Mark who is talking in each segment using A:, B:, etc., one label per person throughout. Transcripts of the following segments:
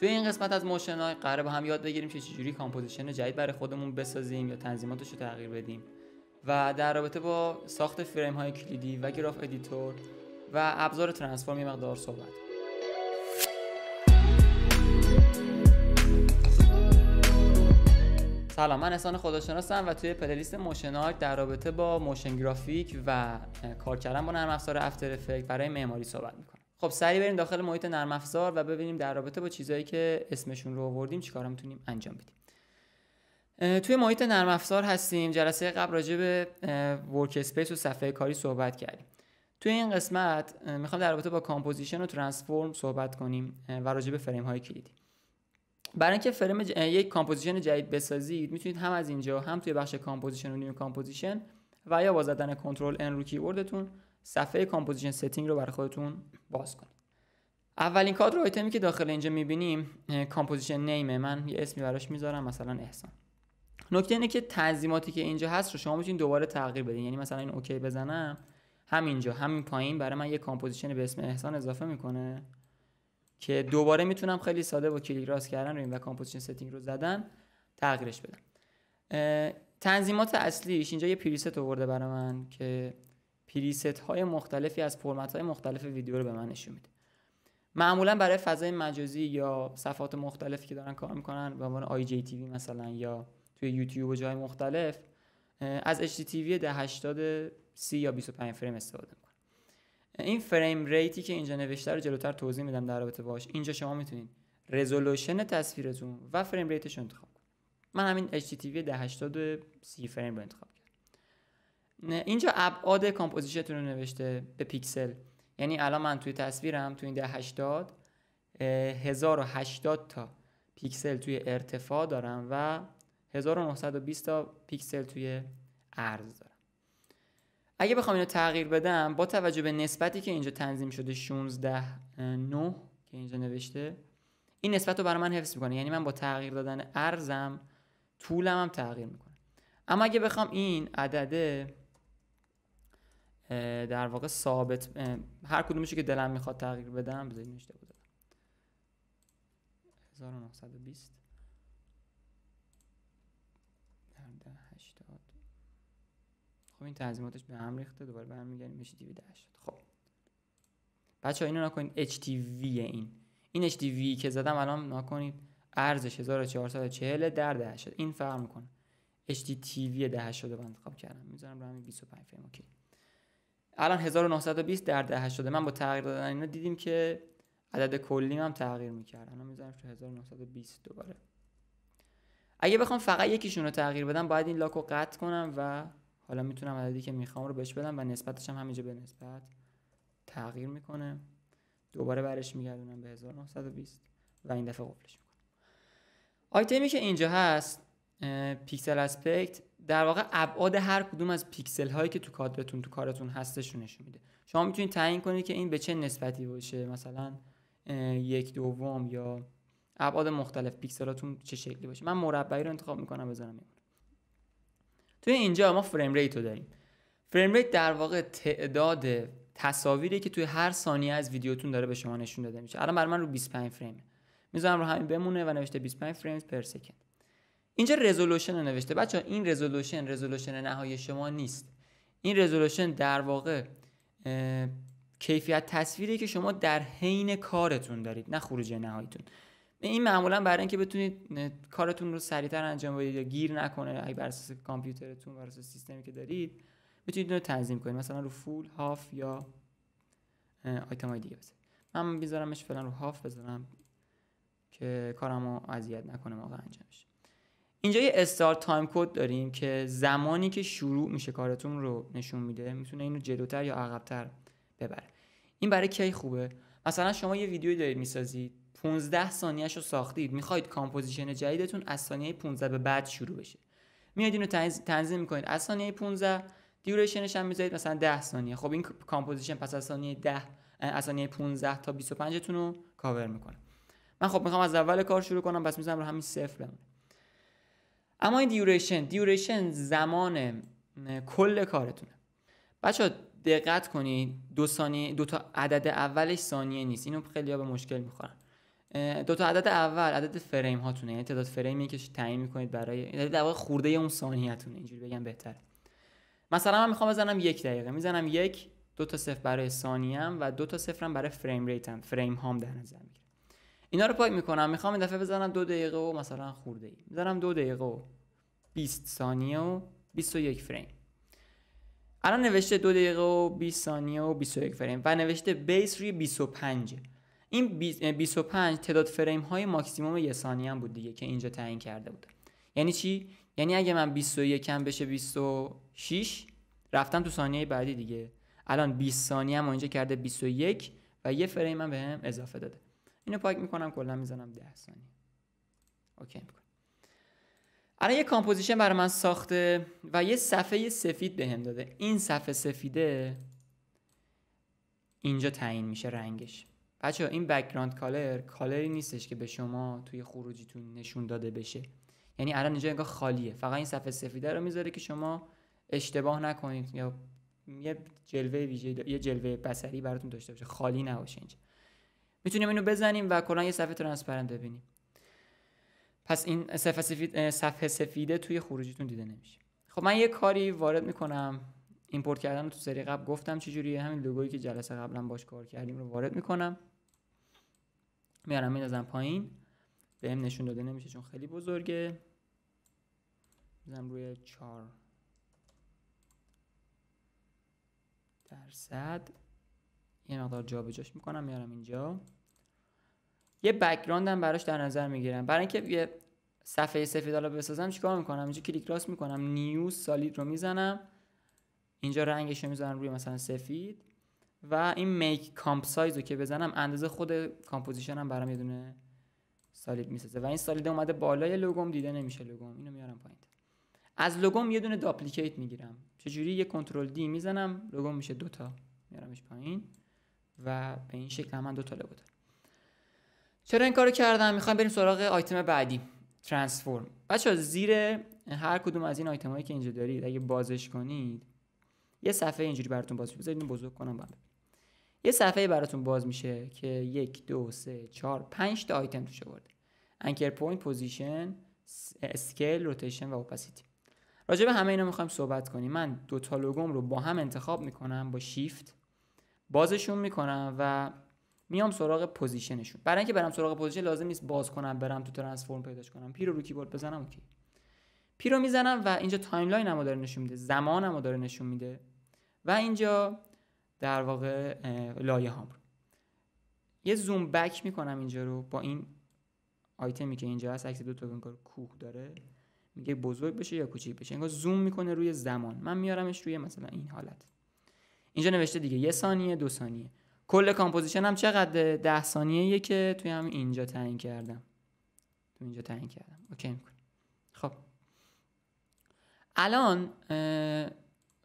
A: توی این قسمت از های قراره با هم یاد بگیریم که چجوری کامپوزیشن جدید برای خودمون بسازیم یا تنظیماتش رو تغییر بدیم و در رابطه با ساخت فریم های کلیدی و گراف ادیتور و ابزار ترانسفورم مقدار صحبت سلام من احسان خداشناسم و توی پلیلیست موشن در رابطه با موشن گرافیک و کار کردن با نرم افزار افتر افکت برای معماری صحبت میکنم خب سری بریم داخل محیط نرم افزار و ببینیم در رابطه با چیزهایی که اسمشون رو آوردیم چیکار میتونیم انجام بدیم توی محیط نرم افزار هستیم جلسه قبل راجع به ورک اسپیس و صفحه کاری صحبت کردیم توی این قسمت میخوام در رابطه با کامپوزیشن و ترانسفورم صحبت کنیم و راجع به فریم های کلیدی برای اینکه فریم یک کامپوزیشن جدید بسازید میتونید هم از اینجا هم توی بخش کامپوزیشن و نیو کامپوزیشن و یا با زدن کنترل ان رو صفحه کامپوزیشن سیتینگ رو برای خودتون باز کنید اولین کادر آیتمی که داخل اینجا میبینیم کامپوزیشن نیمه من یه اسمی براش میذارم مثلا احسان نکته اینه که تنظیماتی که اینجا هست رو شما میتونید دوباره تغییر بدین یعنی مثلا این اوکی بزنم همینجا همین پایین برای من یه کامپوزیشن به اسم احسان اضافه میکنه که دوباره میتونم خیلی ساده با کلیک راست کردن رو و کامپوزیشن سیتینگ رو زدن تغییرش بدم تنظیمات اصلیش اینجا یه پریست آورده برای من که پریست های مختلفی از فرمت های مختلف ویدیو رو به من نشون میده معمولا برای فضای مجازی یا صفحات مختلفی که دارن کار میکنن به عنوان IGTV مثلا یا توی یوتیوب و جای مختلف از HDTV ده 80 30 یا 25 فریم استفاده میکنن این فریم ریتی که اینجا نوشته رو جلوتر توضیح میدم در رابطه باش اینجا شما میتونید رزولوشن تصویرتون و فریم ریتش رو انتخاب کنید من همین HDTV ده 80 سی فریم رو انتخاب اینجا ابعاد کامپوزیشنتون رو نوشته به پیکسل یعنی الان من توی تصویرم توی این ده و هشتاد تا پیکسل توی ارتفاع دارم و 1920 تا پیکسل توی عرض دارم اگه بخوام اینو تغییر بدم با توجه به نسبتی که اینجا تنظیم شده 16 9 که اینجا نوشته این نسبت رو برای من حفظ میکنه یعنی من با تغییر دادن ارزم طولم هم تغییر میکنه اما اگه بخوام این عدده در واقع ثابت هر کدومشی که دلم میخواد تغییر بدم بذارید اشتباه بود. 1920 80 خب این تنظیماتش به هم ریخته دوباره میگنیم میشه 280 خب بچه ها اینو نکنید HTV این این HTV که زدم الان نکنید ارزش 1440 در 1080 این فرق میکنه HTTV 1080 رو انتخاب کردم میذارم رو 25 فیم اوکی الان 1920 در ده شده من با تغییر دادن اینا دیدیم که عدد کلی هم تغییر میکرد الان میذارم تو 1920 دوباره اگه بخوام فقط یکیشون رو تغییر بدم باید این لاک رو قطع کنم و حالا میتونم عددی که میخوام رو بهش بدم و نسبتش هم همینجا به نسبت تغییر میکنه دوباره برش میگردونم به 1920 و این دفعه قفلش میکنم آیتمی که اینجا هست پیکسل اسپکت در واقع ابعاد هر کدوم از پیکسل هایی که تو کادرتون تو کارتون هستش رو نشون میده شما میتونید تعیین کنید که این به چه نسبتی باشه مثلا یک دوم یا ابعاد مختلف پیکسلاتون چه شکلی باشه من مربعی رو انتخاب میکنم بذارم این. توی اینجا ما فریم ریت رو داریم فریم ریت در واقع تعداد تصاویری که توی هر ثانیه از ویدیوتون داره به شما نشون داده میشه الان برای من رو 25 فریم میذارم رو همین بمونه و نوشته 25 فریم پر سکند اینجا رزولوشن رو نوشته بچه این رزولوشن رزولوشن نهایی شما نیست این رزولوشن در واقع کیفیت تصویری که شما در حین کارتون دارید نه خروج نهاییتون این معمولا برای اینکه بتونید کارتون رو سریعتر انجام بدید یا گیر نکنه اگه بر اساس کامپیوترتون بر اساس سیستمی که دارید بتونید رو تنظیم کنید مثلا رو فول هاف یا آیتم های دیگه بزنید من میذارمش فعلا رو هاف بذارم که کارمو اذیت نکنه موقع انجامش اینجا یه استارت تایم کد داریم که زمانی که شروع میشه کارتون رو نشون میده میتونه اینو جلوتر یا عقبتر ببره این برای کی خوبه مثلا شما یه ویدیو دارید میسازید 15 ثانیهش رو ساختید میخواید کامپوزیشن جدیدتون از ثانیه 15 به بعد شروع بشه میاد اینو تنظیم میکنید از ثانیه 15 دیوریشنش هم میذارید مثلا 10 ثانیه خب این کامپوزیشن پس از ثانیه 10 از ثانیه 15 تا 25 تون رو کاور میکنه من خب میخوام از اول کار شروع کنم پس میذارم رو همین صفر بمونه اما این دیوریشن دیوریشن زمان کل کارتونه بچه دقت کنید دو ثانیه دو تا عدد اولش ثانیه نیست اینو خیلی ها به مشکل میخورن دو تا عدد اول عدد فریم هاتونه یعنی تعداد فریمی که تعیین میکنید برای یعنی در واقع خورده اون هاتونه. اینجوری بگم بهتر مثلا من میخوام بزنم یک دقیقه میزنم یک دو تا صفر برای ثانیه‌ام و دو تا صفرم برای فریم ریتم فریم هام در نظر میگیرم اینا رو پاک میکنم میخوام این دفعه بزنم دو دقیقه و مثلا خورده ای میذارم دو دقیقه و 20 ثانیه و 21 فریم الان نوشته دو دقیقه و 20 ثانیه و 21 فریم و نوشته بیس روی 25 این 25 تعداد فریم های ماکسیموم یه ثانیه هم بود دیگه که اینجا تعیین کرده بود یعنی چی یعنی اگه من 21 کم بشه 26 رفتم تو ثانیه بعدی دیگه الان 20 ثانیه هم اینجا کرده 21 و یه فریم هم به هم اضافه داده اینو پاک میکنم کلا میزنم 10 ثانیه اوکی میکنم یه کامپوزیشن برای من ساخته و یه صفحه سفید بهم داده این صفحه سفیده اینجا تعیین میشه رنگش بچه این بکراند کالر کالری نیستش که به شما توی خروجیتون نشون داده بشه یعنی الان اینجا انگار خالیه فقط این صفحه سفیده رو میذاره که شما اشتباه نکنید یا یه جلوه ویژه یه جلوه بصری براتون داشته باشه خالی نباشه اینجا میتونیم اینو بزنیم و کلا یه صفحه ترانسپرنت ببینیم پس این صفحه سفید سفیده توی خروجیتون دیده نمیشه خب من یه کاری وارد میکنم ایمپورت کردن تو سری قبل گفتم چجوری همین لوگویی که جلسه قبلا باش کار کردیم رو وارد میکنم میارم میندازم پایین بهم نشون داده نمیشه چون خیلی بزرگه میزنم روی 4 درصد یه مقدار جابجاش میکنم میارم اینجا یه بک‌گراند هم براش در نظر میگیرم برای اینکه یه صفحه سفید حالا بسازم چیکار میکنم اینجا کلیک راست میکنم نیو سالید رو میزنم اینجا رنگش رو میزنم روی مثلا سفید و این میک کامپ سایز رو که بزنم اندازه خود کامپوزیشن هم برام یه دونه سالید میسازه و این سالید اومده بالای لوگوم دیده نمیشه لوگوم اینو میارم پایین از لوگوم یه دونه داپلیکیت میگیرم چجوری یه کنترل دی میزنم لوگوم میشه دوتا میارمش پایین و به این شکل من دوتا لوگو دارم چرا این کارو کردم میخوام بریم سراغ آیتم بعدی ترانسفورم بچه زیر هر کدوم از این آیتم هایی که اینجا دارید اگه بازش کنید یه صفحه اینجوری براتون باز میشه بذارید بزرگ کنم بعد یه صفحه براتون باز میشه که یک دو سه چهار پنج تا آیتم توش آورده انکر پوینت پوزیشن اسکیل روتیشن و اوپاسیتی راجع به همه اینا میخوایم صحبت کنیم من دو تا لوگوم رو با هم انتخاب میکنم با شیفت بازشون میکنم و میام سراغ پوزیشنشون برای اینکه برم سراغ پوزیشن لازم نیست باز کنم برم تو ترانسفورم پیداش کنم پی رو کیبورد بزنم اوکی پی رو میزنم و اینجا هم داره نشون میده هم داره نشون میده و اینجا در واقع لایه هم یه زوم بک میکنم اینجا رو با این آیتمی که اینجا هست عکس دو تا کار کوه داره میگه بزرگ بشه یا کوچیک بشه انگار زوم میکنه روی زمان من میارمش روی مثلا این حالت اینجا نوشته دیگه یه ثانیه دو ثانیه کل کامپوزیشن هم چقدر ده ثانیه که توی هم اینجا تعیین کردم تو اینجا تعیین کردم اوکی میکنم خب الان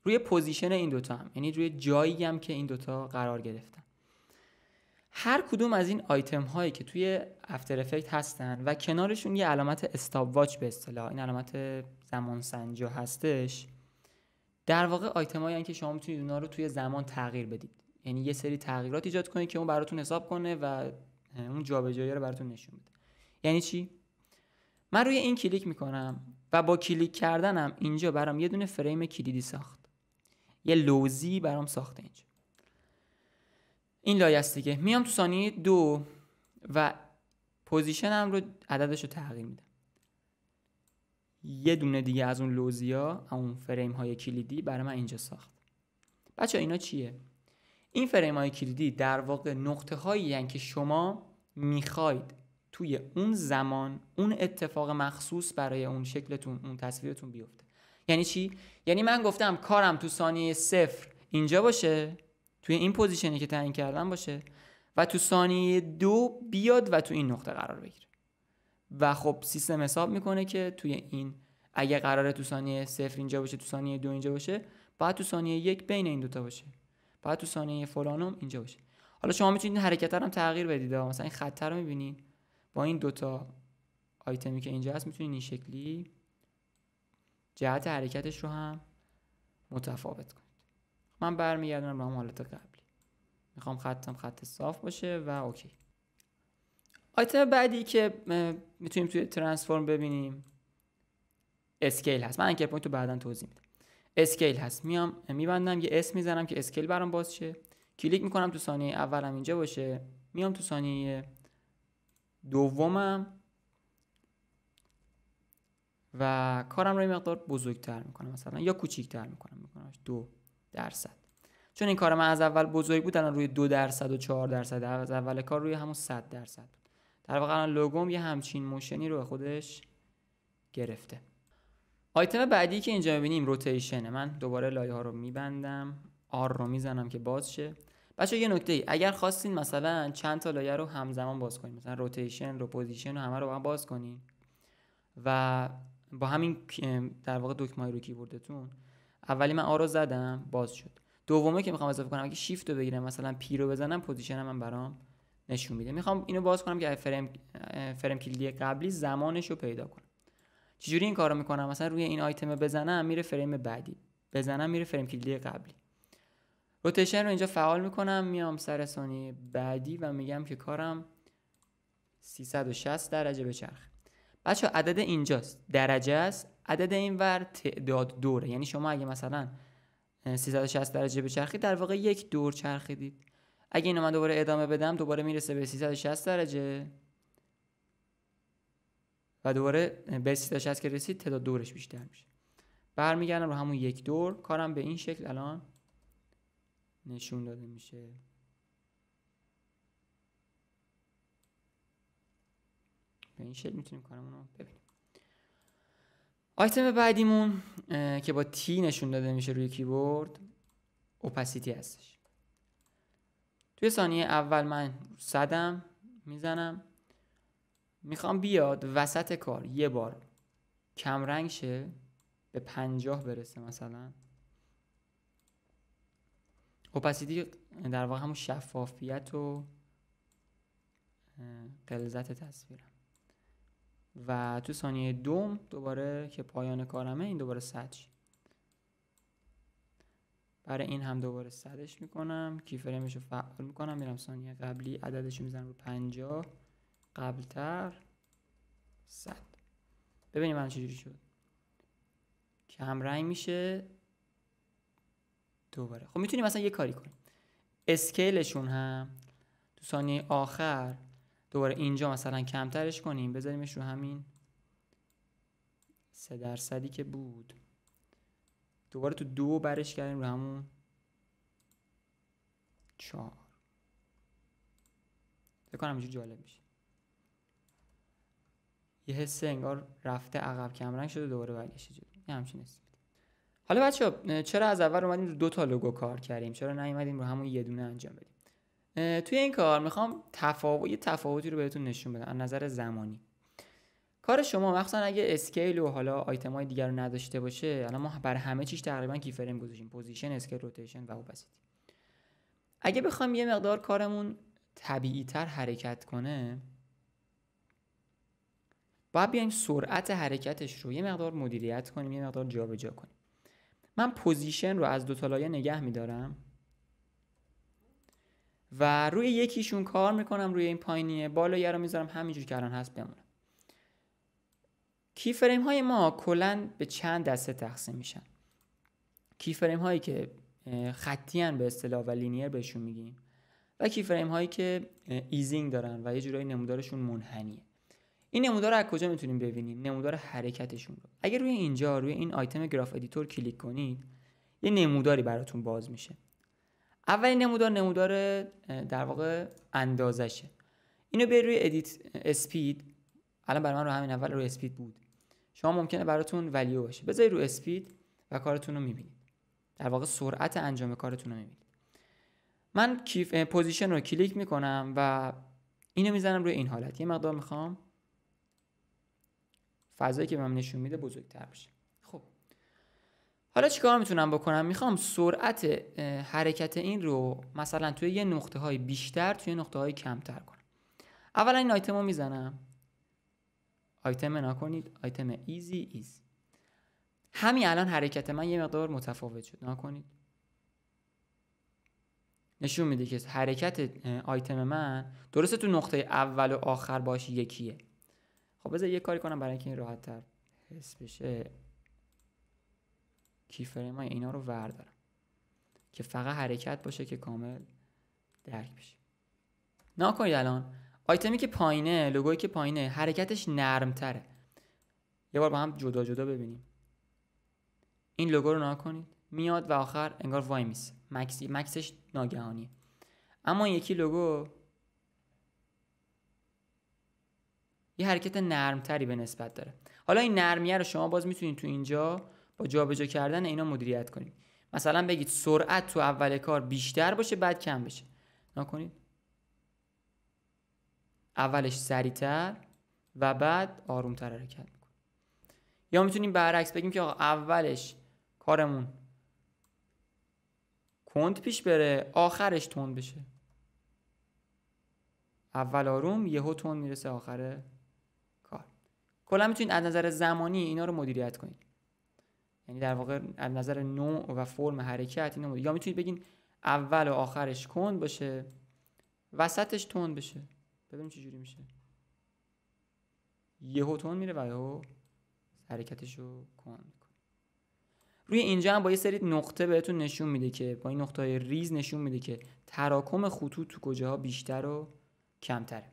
A: روی پوزیشن این دوتا هم یعنی روی جایی هم که این دوتا قرار گرفتن هر کدوم از این آیتم هایی که توی افتر افکت هستن و کنارشون یه علامت استاپ واچ به اصطلاح این علامت زمان سنجا هستش در واقع آیتم هایی که شما میتونید اونا رو توی زمان تغییر بدید یعنی یه سری تغییرات ایجاد کنید که اون براتون حساب کنه و اون جابجایی رو براتون نشون بده یعنی چی من روی این کلیک میکنم و با کلیک کردنم اینجا برام یه دونه فریم کلیدی ساخت یه لوزی برام ساخته اینجا این لایه است دیگه میام تو ثانیه دو و پوزیشنم رو عددش رو تغییر میدم یه دونه دیگه از اون لوزیا اون فریم های کلیدی برای من اینجا ساخت بچه اینا چیه این فریم های کلیدی در واقع نقطه هایی که شما میخواید توی اون زمان اون اتفاق مخصوص برای اون شکلتون اون تصویرتون بیفته یعنی چی یعنی من گفتم کارم تو ثانیه صفر اینجا باشه توی این پوزیشنی که تعیین کردم باشه و تو ثانیه دو بیاد و تو این نقطه قرار بگیره و خب سیستم حساب میکنه که توی این اگه قراره تو ثانیه صفر اینجا باشه تو ثانیه دو اینجا باشه باید تو ثانیه یک بین این دوتا باشه باید تو ثانیه فلانم اینجا باشه حالا شما میتونید حرکت هم تغییر بدید مثلا این خط رو میبینید با این دوتا آیتمی که اینجا هست میتونید این شکلی جهت حرکتش رو هم متفاوت کنید من برمیگردم به هم حالت قبلی میخوام خطم خط صاف باشه و اوکی آیتم بعدی که میتونیم توی ترانسفورم ببینیم اسکیل هست من انکر پوینت رو بعدا توضیح میدم اسکیل هست میام میبندم یه اسم میزنم که اسکیل برام باز شه کلیک میکنم تو ثانیه اولم اینجا باشه میام تو ثانیه دومم و کارم رو مقدار بزرگتر میکنم مثلا یا کوچیکتر میکنم میکنم دو درصد چون این کار من از اول بزرگ بود الان روی دو درصد و چهار درصد از اول کار روی همون صد درصد در واقع الان لوگوم یه همچین موشنی رو به خودش گرفته آیتم بعدی که اینجا میبینیم روتیشنه من دوباره لایه ها رو میبندم آر رو میزنم که باز شه بچه یه نکته ای اگر خواستین مثلا چند تا لایه رو همزمان باز کنیم مثلا روتیشن رو پوزیشن رو همه رو باز کنیم و با همین در واقع دکمه رو کیبوردتون اولی من آر رو زدم باز شد دومه که میخوام اضافه کنم اگه شیفت رو بگیرم مثلا پی رو بزنم پوزیشن من برام نشون میده میخوام اینو باز کنم که فریم فریم کلیدی قبلی زمانش رو پیدا کنم چجوری این کارو میکنم مثلا روی این آیتم بزنم میره فریم بعدی بزنم میره فریم کلی قبلی روتیشن رو اینجا فعال میکنم میام سر سونی بعدی و میگم که کارم 360 درجه بچرخه بچه عدد اینجاست درجه است عدد این ور تعداد دوره یعنی شما اگه مثلا 360 درجه بچرخید در واقع یک دور چرخیدید اگه اینو من دوباره ادامه بدم دوباره میرسه به 360 درجه و دوباره بسی داشت که رسید تعداد دورش بیشتر میشه برمیگردم رو همون یک دور کارم به این شکل الان نشون داده میشه به این شکل میتونیم کارمون رو ببینیم آیتم بعدیمون که با تی نشون داده میشه روی کیبورد اوپاسیتی هستش توی ثانیه اول من صدم میزنم میخوام بیاد وسط کار یه بار کمرنگ شه به پنجاه برسه مثلا اوپسیتی خب در واقع همون شفافیت و قلزت تصویرم و تو ثانیه دوم دوباره که پایان کارمه این دوباره صد برای این هم دوباره صدش میکنم کیفرمش رو فعال میکنم میرم ثانیه قبلی عددش رو میزنم رو پنجاه قبلتر صد ببینیم الان چجوری شد رنگ میشه دوباره خب میتونیم مثلا یه کاری کنیم اسکیلشون هم تو ثانیه آخر دوباره اینجا مثلا کمترش کنیم بذاریمش رو همین سه درصدی که بود دوباره تو دو برش کردیم رو همون چهار فکر کنم اینجور جالب میشه یه حس انگار رفته عقب کمرنگ شده دوباره برگشته جلو یه همچین حسی حالا بچه چرا از اول اومدیم دو تا لوگو کار کردیم چرا نیومدیم رو همون یه دونه انجام بدیم توی این کار میخوام تفاوت یه تفاوتی رو بهتون نشون بدم از نظر زمانی کار شما مخصوصا اگه اسکیل و حالا آیتم های دیگر رو نداشته باشه الان ما بر همه چیش تقریبا کی فریم گذاشیم پوزیشن اسکیل روتیشن و اوبسیتی اگه بخوام یه مقدار کارمون طبیعی تر حرکت کنه باید بیایم سرعت حرکتش رو یه مقدار مدیریت کنیم یه مقدار جابجا جا کنیم من پوزیشن رو از دو تا لایه نگه میدارم و روی یکیشون کار میکنم روی این پایینیه بالا رو میذارم همینجور که الان هست بمونم کی های ما کلا به چند دسته تقسیم میشن کی هایی که خطی به اصطلاح و لینیر بهشون میگیم و کی هایی که ایزینگ دارن و یه جورایی نمودارشون منحنیه این نمودار از کجا میتونیم ببینیم نمودار حرکتشون رو اگر روی اینجا روی این آیتم گراف ادیتور کلیک کنید یه نموداری براتون باز میشه اولین نمودار نمودار در واقع اندازشه اینو به روی ادیت اسپید الان برای من رو همین اول روی اسپید بود شما ممکنه براتون ولیو باشه بذارید روی اسپید و کارتون رو میبینید در واقع سرعت انجام کارتون رو میبینید من کیف پوزیشن رو کلیک میکنم و اینو میزنم روی این حالت یه مقدار میخوام فضایی که من نشون میده بزرگتر بشه خب حالا چیکار میتونم بکنم میخوام سرعت حرکت این رو مثلا توی یه نقطه های بیشتر توی نقطه های کمتر کنم اولا این آیتم رو میزنم آیتم نکنید آیتم ایزی ایز همین الان حرکت من یه مقدار متفاوت شد نکنید نشون میده که حرکت آیتم من درسته تو نقطه اول و آخر باش یکیه خب بذار یه کاری کنم برای اینکه این راحت تر حس بشه کیفریم ما اینا رو وردارم که فقط حرکت باشه که کامل درک بشه ناکنید الان آیتمی که پایینه لوگویی که پایینه حرکتش نرمتره یه بار با هم جدا جدا ببینیم این لوگو رو ناکنید میاد و آخر انگار وای میسه مکسی مکسش ناگهانی اما یکی لوگو یه حرکت نرمتری به نسبت داره حالا این نرمیه رو شما باز میتونید تو اینجا با جابجا کردن اینا مدیریت کنید مثلا بگید سرعت تو اول کار بیشتر باشه بعد کم بشه نکنید اولش سریعتر و بعد آرومتر حرکت میکنه یا میتونیم برعکس بگیم که آقا اولش کارمون کند پیش بره آخرش تند بشه اول آروم یهو تند میرسه آخره کلا میتونید از نظر زمانی اینا رو مدیریت کنید یعنی در واقع از نظر نوع و فرم حرکت اینا مدیریت. یا میتونید بگین اول و آخرش کند باشه وسطش تند بشه ببینیم جوری میشه یهو تند میره و یهو حرکتش رو کند میکنه روی اینجا هم با یه سری نقطه بهتون نشون میده که با این نقطه های ریز نشون میده که تراکم خطوط تو کجاها بیشتر و کمتره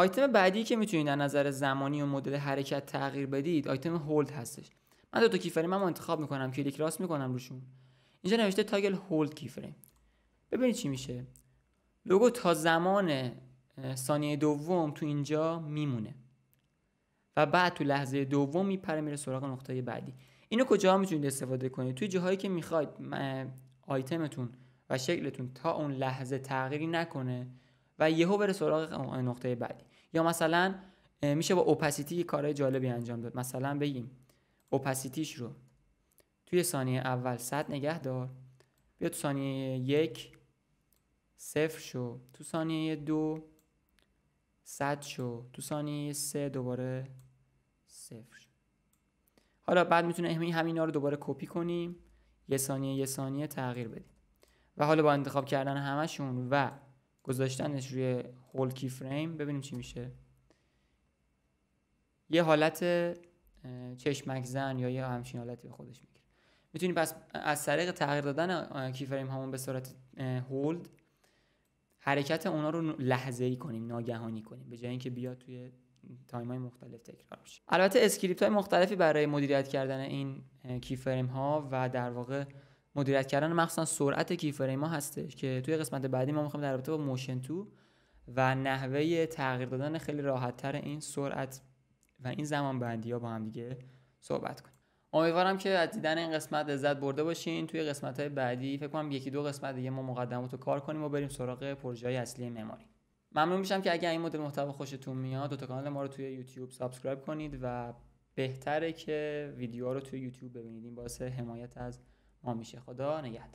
A: آیتم بعدی که میتونید در نظر زمانی و مدل حرکت تغییر بدید آیتم هولد هستش من دو تا کیفریم هم انتخاب میکنم کلیک راست میکنم روشون اینجا نوشته تاگل هولد کیفریم ببینید چی میشه لوگو تا زمان ثانیه دوم تو اینجا میمونه و بعد تو لحظه دوم میپره میره سراغ نقطه بعدی اینو کجا میتونید استفاده کنید توی جاهایی که میخواید آیتمتون و شکلتون تا اون لحظه تغییری نکنه و یهو بره سراغ نقطه بعدی یا مثلا میشه با اوپاسیتی کارهای جالبی انجام داد مثلا بگیم اوپاسیتیش رو توی ثانیه اول 100 نگه دار بیا تو ثانیه یک صفر شو تو ثانیه دو صد شو تو ثانیه سه دوباره صفر شو حالا بعد میتونه همین همینا رو دوباره کپی کنیم یه ثانیه یه ثانیه تغییر بدیم و حالا با انتخاب کردن همشون و گذاشتنش روی هول کی فریم ببینیم چی میشه یه حالت چشمک زن یا یه همچین حالتی به خودش میگیره میتونیم پس از طریق تغییر دادن کی فریم همون به صورت هولد حرکت اونا رو لحظه ای کنیم ناگهانی کنیم به جای اینکه بیاد توی تایم های مختلف تکرار بشه البته اسکریپت های مختلفی برای مدیریت کردن این کی فریم ها و در واقع مدیریت کردن مخصوصا سرعت فریم ها هستش که توی قسمت بعدی ما میخوام در رابطه با موشن تو و نحوه تغییر دادن خیلی راحتتر این سرعت و این زمان بندی ها با هم دیگه صحبت کنیم امیدوارم که از دیدن این قسمت لذت برده باشین توی قسمت های بعدی فکر کنم یکی دو قسمت دیگه ما مقدمات رو کار کنیم و بریم سراغ پروژه اصلی معماری ممنون میشم که اگر این مدل محتوا خوشتون میاد دو تا کانال ما رو توی یوتیوب سابسکرایب کنید و بهتره که ویدیو رو توی یوتیوب ببینید این باعث حمایت از ما میشه خدا نگهدار